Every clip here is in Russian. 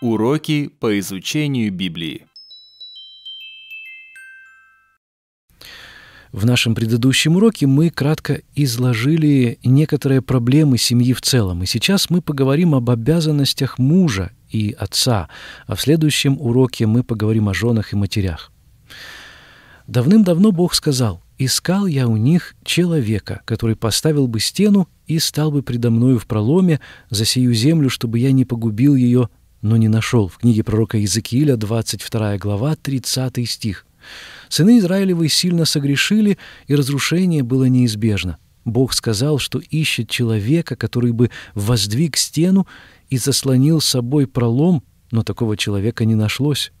Уроки по изучению Библии. В нашем предыдущем уроке мы кратко изложили некоторые проблемы семьи в целом, и сейчас мы поговорим об обязанностях мужа и отца, а в следующем уроке мы поговорим о женах и матерях. Давным-давно Бог сказал, «Искал я у них человека, который поставил бы стену и стал бы предо мною в проломе за сию землю, чтобы я не погубил ее но не нашел. В книге пророка Иезекииля, 22 глава, 30 стих. Сыны Израилевы сильно согрешили, и разрушение было неизбежно. Бог сказал, что ищет человека, который бы воздвиг стену и заслонил собой пролом, но такого человека не нашлось.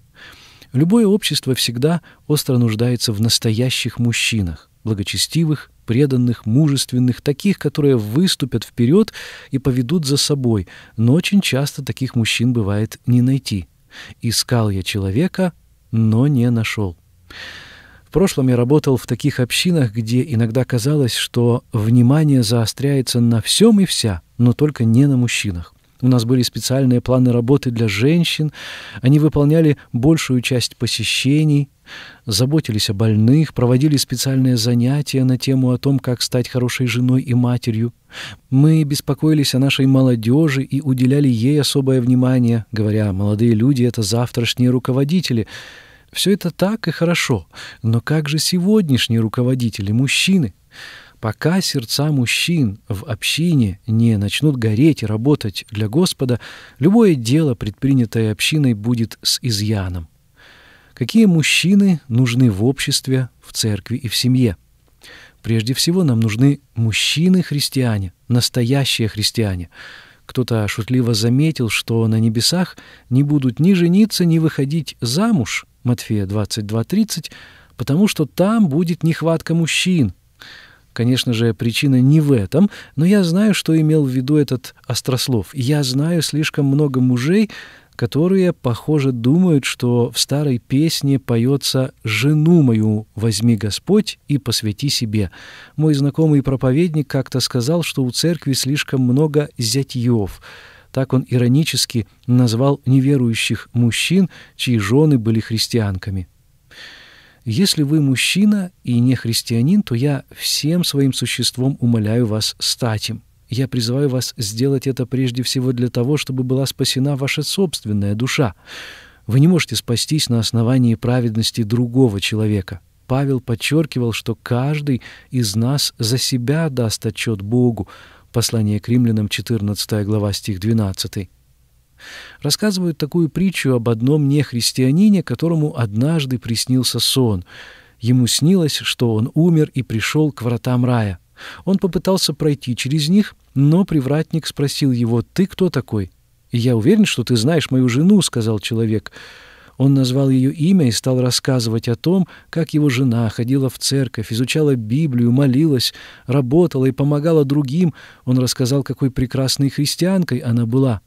Любое общество всегда остро нуждается в настоящих мужчинах благочестивых, преданных, мужественных, таких, которые выступят вперед и поведут за собой, но очень часто таких мужчин бывает не найти. «Искал я человека, но не нашел». В прошлом я работал в таких общинах, где иногда казалось, что внимание заостряется на всем и вся, но только не на мужчинах. У нас были специальные планы работы для женщин. Они выполняли большую часть посещений, заботились о больных, проводили специальные занятия на тему о том, как стать хорошей женой и матерью. Мы беспокоились о нашей молодежи и уделяли ей особое внимание, говоря, молодые люди — это завтрашние руководители. Все это так и хорошо, но как же сегодняшние руководители, мужчины? Пока сердца мужчин в общине не начнут гореть и работать для Господа, любое дело, предпринятое общиной, будет с изъяном. Какие мужчины нужны в обществе, в церкви и в семье? Прежде всего нам нужны мужчины-христиане, настоящие христиане. Кто-то шутливо заметил, что на небесах не будут ни жениться, ни выходить замуж, Матфея 22.30, потому что там будет нехватка мужчин, Конечно же, причина не в этом, но я знаю, что имел в виду этот острослов. Я знаю слишком много мужей, которые, похоже, думают, что в старой песне поется «Жену мою возьми Господь и посвяти себе». Мой знакомый проповедник как-то сказал, что у церкви слишком много зятьев. Так он иронически назвал неверующих мужчин, чьи жены были христианками. Если вы мужчина и не христианин, то я всем своим существом умоляю вас стать им. Я призываю вас сделать это прежде всего для того, чтобы была спасена ваша собственная душа. Вы не можете спастись на основании праведности другого человека. Павел подчеркивал, что каждый из нас за себя даст отчет Богу. Послание к римлянам, 14 глава, стих 12 рассказывают такую притчу об одном нехристианине, которому однажды приснился сон. Ему снилось, что он умер и пришел к вратам рая. Он попытался пройти через них, но привратник спросил его, «Ты кто такой?» «Я уверен, что ты знаешь мою жену», — сказал человек. Он назвал ее имя и стал рассказывать о том, как его жена ходила в церковь, изучала Библию, молилась, работала и помогала другим. Он рассказал, какой прекрасной христианкой она была.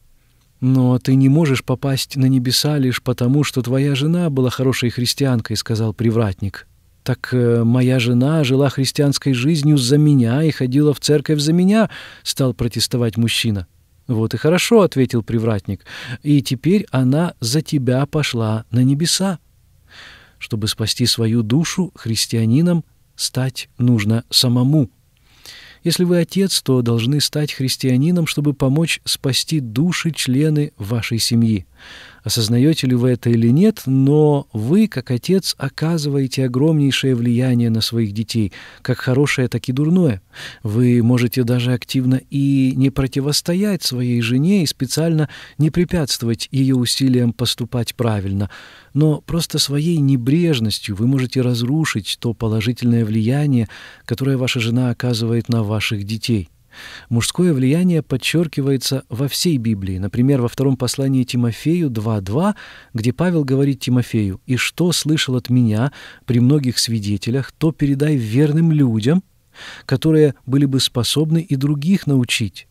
«Но ты не можешь попасть на небеса лишь потому, что твоя жена была хорошей христианкой», — сказал привратник. «Так э, моя жена жила христианской жизнью за меня и ходила в церковь за меня», — стал протестовать мужчина. «Вот и хорошо», — ответил привратник. «И теперь она за тебя пошла на небеса». Чтобы спасти свою душу, христианином стать нужно самому. Если вы отец, то должны стать христианином, чтобы помочь спасти души члены вашей семьи осознаете ли вы это или нет, но вы, как отец, оказываете огромнейшее влияние на своих детей, как хорошее, так и дурное. Вы можете даже активно и не противостоять своей жене и специально не препятствовать ее усилиям поступать правильно, но просто своей небрежностью вы можете разрушить то положительное влияние, которое ваша жена оказывает на ваших детей. Мужское влияние подчеркивается во всей Библии, например, во втором послании Тимофею 2.2, где Павел говорит Тимофею «И что слышал от меня при многих свидетелях, то передай верным людям, которые были бы способны и других научить».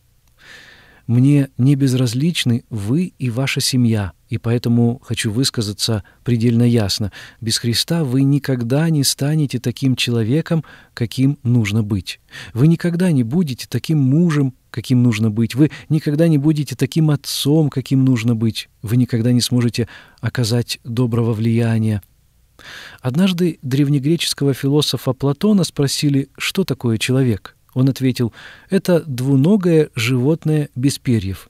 Мне не безразличны вы и ваша семья, и поэтому хочу высказаться предельно ясно. Без Христа вы никогда не станете таким человеком, каким нужно быть. Вы никогда не будете таким мужем, каким нужно быть. Вы никогда не будете таким отцом, каким нужно быть. Вы никогда не сможете оказать доброго влияния. Однажды древнегреческого философа Платона спросили, что такое человек – он ответил, «Это двуногое животное без перьев».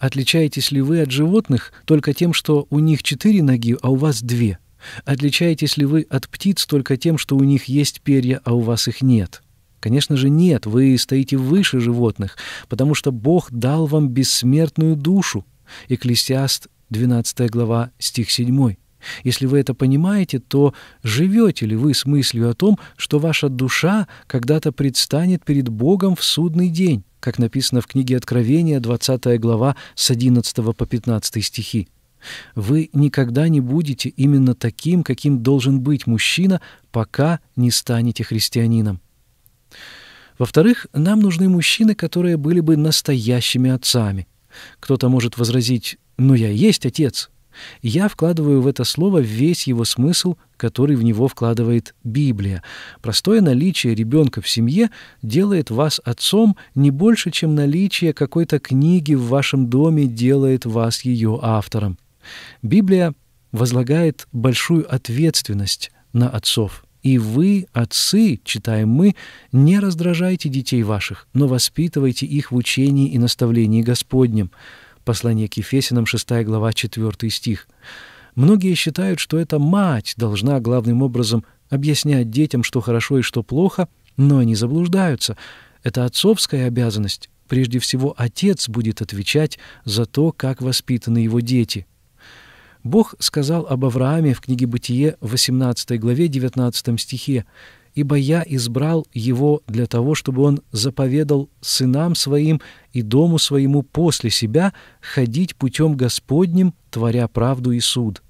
«Отличаетесь ли вы от животных только тем, что у них четыре ноги, а у вас две? Отличаетесь ли вы от птиц только тем, что у них есть перья, а у вас их нет?» Конечно же, нет, вы стоите выше животных, потому что Бог дал вам бессмертную душу. Экклесиаст, 12 глава, стих 7. Если вы это понимаете, то живете ли вы с мыслью о том, что ваша душа когда-то предстанет перед Богом в судный день, как написано в книге Откровения, 20 глава, с 11 по 15 стихи? Вы никогда не будете именно таким, каким должен быть мужчина, пока не станете христианином. Во-вторых, нам нужны мужчины, которые были бы настоящими отцами. Кто-то может возразить «но «Ну, я есть отец», я вкладываю в это слово весь его смысл, который в него вкладывает Библия. Простое наличие ребенка в семье делает вас отцом не больше, чем наличие какой-то книги в вашем доме делает вас ее автором. Библия возлагает большую ответственность на отцов. И вы, отцы, читаем мы, не раздражайте детей ваших, но воспитывайте их в учении и наставлении Господнем. Послание к Ефесинам, 6 глава, 4 стих. Многие считают, что эта мать должна главным образом объяснять детям, что хорошо и что плохо, но они заблуждаются. Это отцовская обязанность. Прежде всего, отец будет отвечать за то, как воспитаны его дети. Бог сказал об Аврааме в книге «Бытие» в 18 главе 19 стихе ибо я избрал его для того, чтобы он заповедал сынам своим и дому своему после себя ходить путем Господним, творя правду и суд».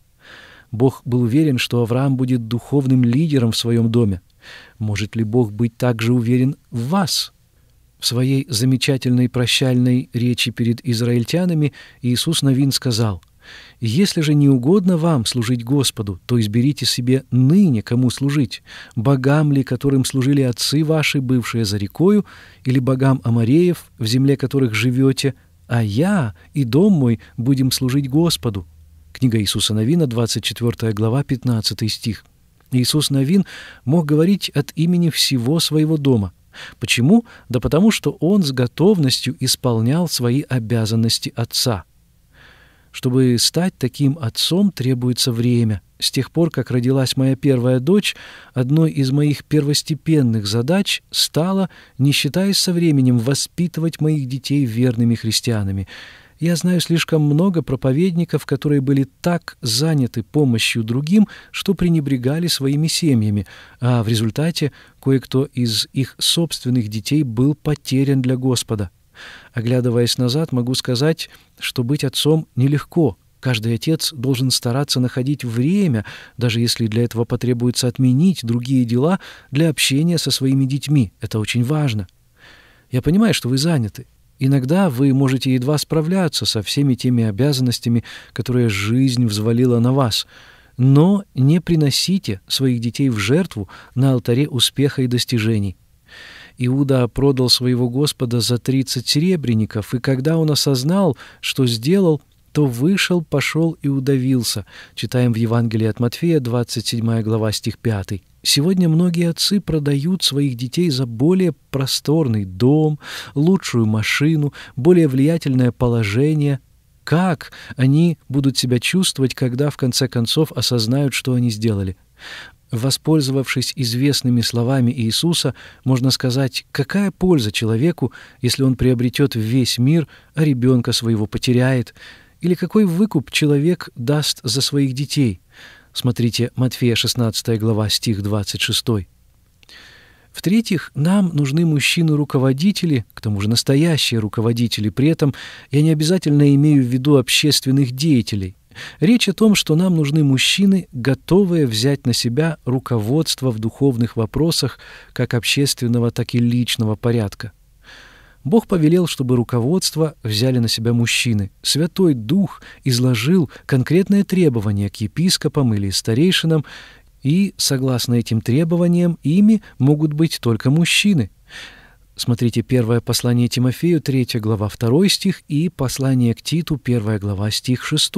Бог был уверен, что Авраам будет духовным лидером в своем доме. Может ли Бог быть также уверен в вас?» В своей замечательной прощальной речи перед израильтянами Иисус Новин сказал, если же не угодно вам служить Господу, то изберите себе ныне, кому служить, богам ли, которым служили отцы ваши, бывшие за рекою, или богам Амареев, в земле которых живете, а я и дом мой будем служить Господу». Книга Иисуса Новина, 24 глава, 15 стих. Иисус Новин мог говорить от имени всего своего дома. Почему? Да потому что он с готовностью исполнял свои обязанности Отца – чтобы стать таким отцом, требуется время. С тех пор, как родилась моя первая дочь, одной из моих первостепенных задач стало, не считаясь со временем, воспитывать моих детей верными христианами. Я знаю слишком много проповедников, которые были так заняты помощью другим, что пренебрегали своими семьями, а в результате кое-кто из их собственных детей был потерян для Господа. Оглядываясь назад, могу сказать, что быть отцом нелегко. Каждый отец должен стараться находить время, даже если для этого потребуется отменить другие дела, для общения со своими детьми. Это очень важно. Я понимаю, что вы заняты. Иногда вы можете едва справляться со всеми теми обязанностями, которые жизнь взвалила на вас. Но не приносите своих детей в жертву на алтаре успеха и достижений. Иуда продал своего Господа за тридцать серебряников, и когда он осознал, что сделал, то вышел, пошел и удавился. Читаем в Евангелии от Матфея, 27 глава, стих 5. Сегодня многие отцы продают своих детей за более просторный дом, лучшую машину, более влиятельное положение. Как они будут себя чувствовать, когда в конце концов осознают, что они сделали? Воспользовавшись известными словами Иисуса, можно сказать, какая польза человеку, если он приобретет весь мир, а ребенка своего потеряет, или какой выкуп человек даст за своих детей. Смотрите Матфея 16 глава, стих 26. В-третьих, нам нужны мужчины-руководители, к тому же настоящие руководители. При этом я не обязательно имею в виду общественных деятелей. Речь о том, что нам нужны мужчины, готовые взять на себя руководство в духовных вопросах как общественного, так и личного порядка. Бог повелел, чтобы руководство взяли на себя мужчины. Святой Дух изложил конкретное требование к епископам или старейшинам, и, согласно этим требованиям, ими могут быть только мужчины. Смотрите первое послание Тимофею, 3 глава, 2 стих, и послание к Титу, 1 глава, стих 6.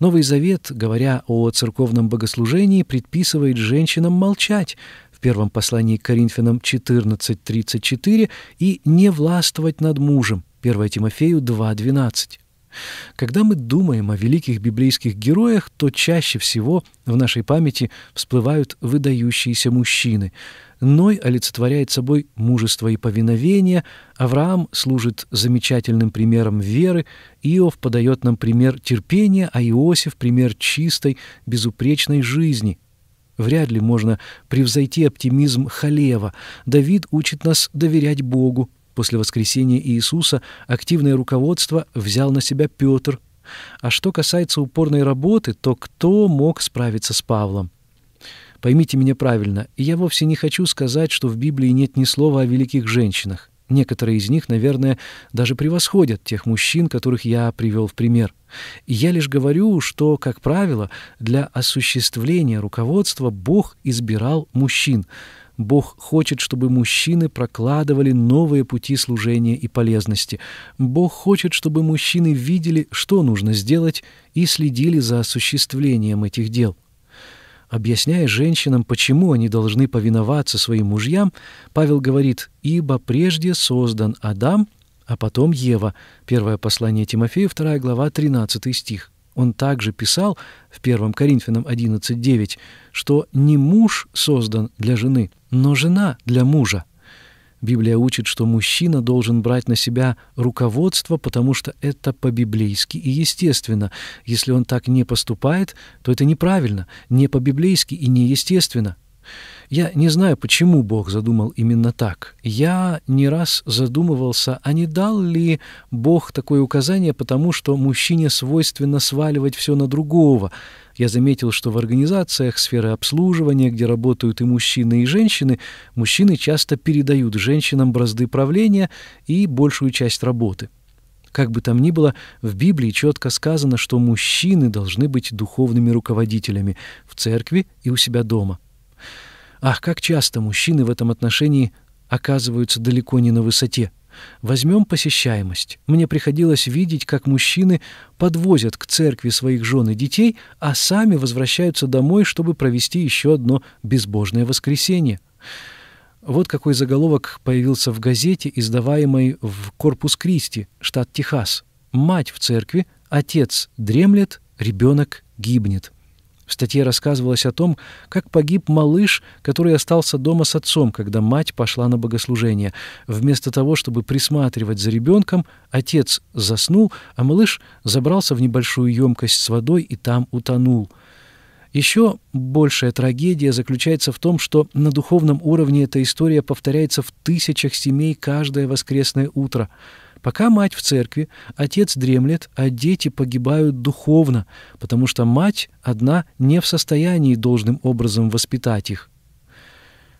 Новый Завет, говоря о церковном богослужении, предписывает женщинам молчать в первом послании к Коринфянам 14.34 и не властвовать над мужем, 1 Тимофею 2.12. Когда мы думаем о великих библейских героях, то чаще всего в нашей памяти всплывают выдающиеся мужчины. Ной олицетворяет собой мужество и повиновение, Авраам служит замечательным примером веры, Иов подает нам пример терпения, а Иосиф — пример чистой, безупречной жизни — Вряд ли можно превзойти оптимизм Халева. Давид учит нас доверять Богу. После воскресения Иисуса активное руководство взял на себя Петр. А что касается упорной работы, то кто мог справиться с Павлом? Поймите меня правильно, я вовсе не хочу сказать, что в Библии нет ни слова о великих женщинах. Некоторые из них, наверное, даже превосходят тех мужчин, которых я привел в пример. Я лишь говорю, что, как правило, для осуществления руководства Бог избирал мужчин — Бог хочет, чтобы мужчины прокладывали новые пути служения и полезности. Бог хочет, чтобы мужчины видели, что нужно сделать, и следили за осуществлением этих дел. Объясняя женщинам, почему они должны повиноваться своим мужьям, Павел говорит «Ибо прежде создан Адам, а потом Ева». Первое послание Тимофею, 2 глава, 13 стих. Он также писал в 1 Коринфянам 11.9, что «не муж создан для жены» но жена для мужа. Библия учит, что мужчина должен брать на себя руководство, потому что это по-библейски и естественно. Если он так не поступает, то это неправильно, не по-библейски и неестественно. естественно. Я не знаю, почему Бог задумал именно так. Я не раз задумывался, а не дал ли Бог такое указание, потому что мужчине свойственно сваливать все на другого. Я заметил, что в организациях сферы обслуживания, где работают и мужчины, и женщины, мужчины часто передают женщинам бразды правления и большую часть работы. Как бы там ни было, в Библии четко сказано, что мужчины должны быть духовными руководителями в церкви и у себя дома. Ах, как часто мужчины в этом отношении оказываются далеко не на высоте. Возьмем посещаемость. Мне приходилось видеть, как мужчины подвозят к церкви своих жен и детей, а сами возвращаются домой, чтобы провести еще одно безбожное воскресенье. Вот какой заголовок появился в газете, издаваемой в Корпус Кристи, штат Техас. «Мать в церкви, отец дремлет, ребенок гибнет». В статье рассказывалось о том, как погиб малыш, который остался дома с отцом, когда мать пошла на богослужение. Вместо того, чтобы присматривать за ребенком, отец заснул, а малыш забрался в небольшую емкость с водой и там утонул. Еще большая трагедия заключается в том, что на духовном уровне эта история повторяется в тысячах семей каждое воскресное утро – Пока мать в церкви, отец дремлет, а дети погибают духовно, потому что мать одна не в состоянии должным образом воспитать их.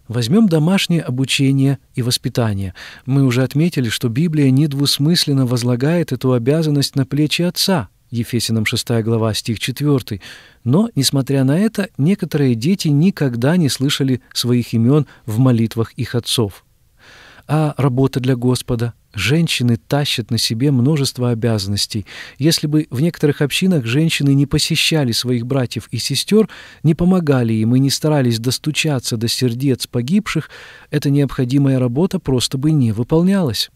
Возьмем домашнее обучение и воспитание. Мы уже отметили, что Библия недвусмысленно возлагает эту обязанность на плечи отца, Ефесиным 6 глава, стих 4. Но, несмотря на это, некоторые дети никогда не слышали своих имен в молитвах их отцов а работа для Господа. Женщины тащат на себе множество обязанностей. Если бы в некоторых общинах женщины не посещали своих братьев и сестер, не помогали им и не старались достучаться до сердец погибших, эта необходимая работа просто бы не выполнялась.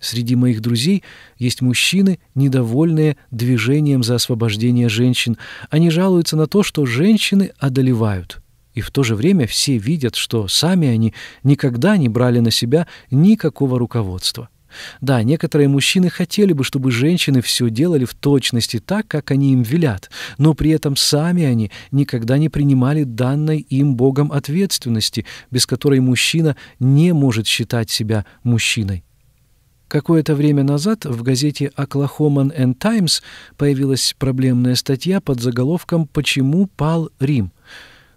Среди моих друзей есть мужчины, недовольные движением за освобождение женщин. Они жалуются на то, что женщины одолевают и в то же время все видят, что сами они никогда не брали на себя никакого руководства. Да, некоторые мужчины хотели бы, чтобы женщины все делали в точности так, как они им велят, но при этом сами они никогда не принимали данной им Богом ответственности, без которой мужчина не может считать себя мужчиной. Какое-то время назад в газете «Оклахоман and Таймс» появилась проблемная статья под заголовком «Почему пал Рим?».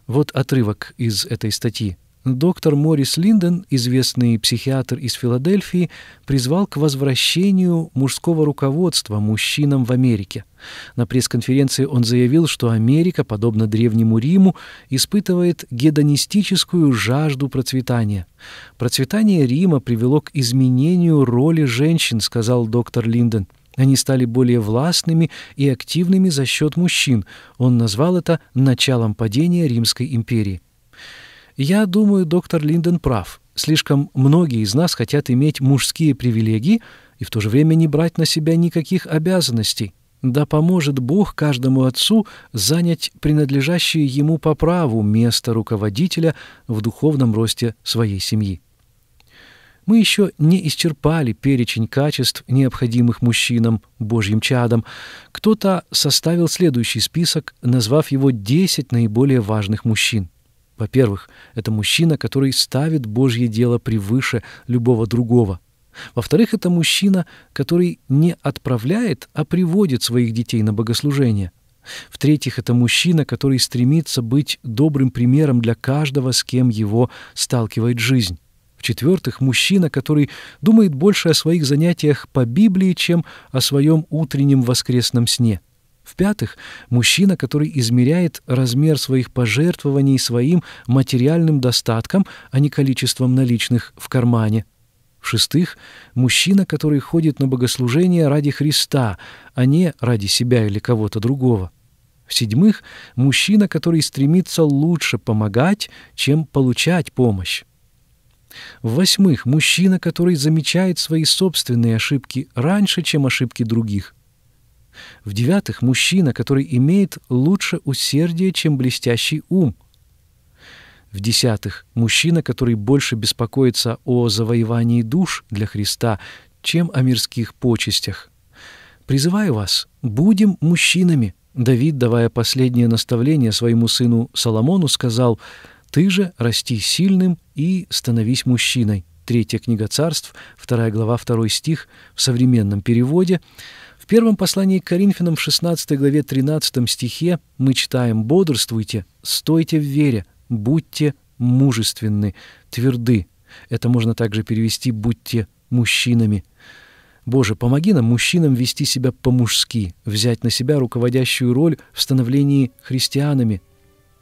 Вот отрывок из этой статьи. Доктор Морис Линден, известный психиатр из Филадельфии, призвал к возвращению мужского руководства мужчинам в Америке. На пресс-конференции он заявил, что Америка, подобно Древнему Риму, испытывает гедонистическую жажду процветания. «Процветание Рима привело к изменению роли женщин», — сказал доктор Линден. Они стали более властными и активными за счет мужчин. Он назвал это началом падения Римской империи. Я думаю, доктор Линден прав. Слишком многие из нас хотят иметь мужские привилегии и в то же время не брать на себя никаких обязанностей. Да поможет Бог каждому отцу занять принадлежащее ему по праву место руководителя в духовном росте своей семьи. Мы еще не исчерпали перечень качеств, необходимых мужчинам, божьим чадам. Кто-то составил следующий список, назвав его «10 наиболее важных мужчин». Во-первых, это мужчина, который ставит Божье дело превыше любого другого. Во-вторых, это мужчина, который не отправляет, а приводит своих детей на богослужение. В-третьих, это мужчина, который стремится быть добрым примером для каждого, с кем его сталкивает жизнь. В-четвертых, мужчина, который думает больше о своих занятиях по Библии, чем о своем утреннем воскресном сне. В-пятых, мужчина, который измеряет размер своих пожертвований своим материальным достатком, а не количеством наличных в кармане. В-шестых, мужчина, который ходит на богослужение ради Христа, а не ради себя или кого-то другого. В-седьмых, мужчина, который стремится лучше помогать, чем получать помощь. В-восьмых, мужчина, который замечает свои собственные ошибки раньше, чем ошибки других. В-девятых, мужчина, который имеет лучше усердие, чем блестящий ум. В-десятых, мужчина, который больше беспокоится о завоевании душ для Христа, чем о мирских почестях. Призываю вас, будем мужчинами. Давид, давая последнее наставление своему сыну Соломону, сказал – ты же расти сильным и становись мужчиной. Третья книга царств, вторая глава, второй стих в современном переводе. В первом послании к Коринфянам в 16 главе 13 стихе мы читаем «Бодрствуйте, стойте в вере, будьте мужественны, тверды». Это можно также перевести «будьте мужчинами». Боже, помоги нам, мужчинам, вести себя по-мужски, взять на себя руководящую роль в становлении христианами,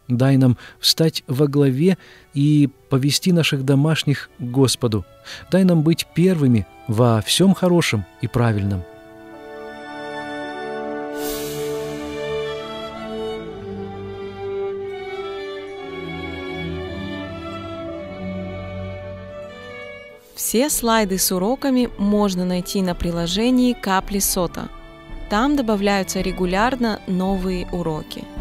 Дай нам встать во главе и повести наших домашних к Господу. Дай нам быть первыми во всем хорошем и правильном. Все слайды с уроками можно найти на приложении «Капли Сота». Там добавляются регулярно новые уроки –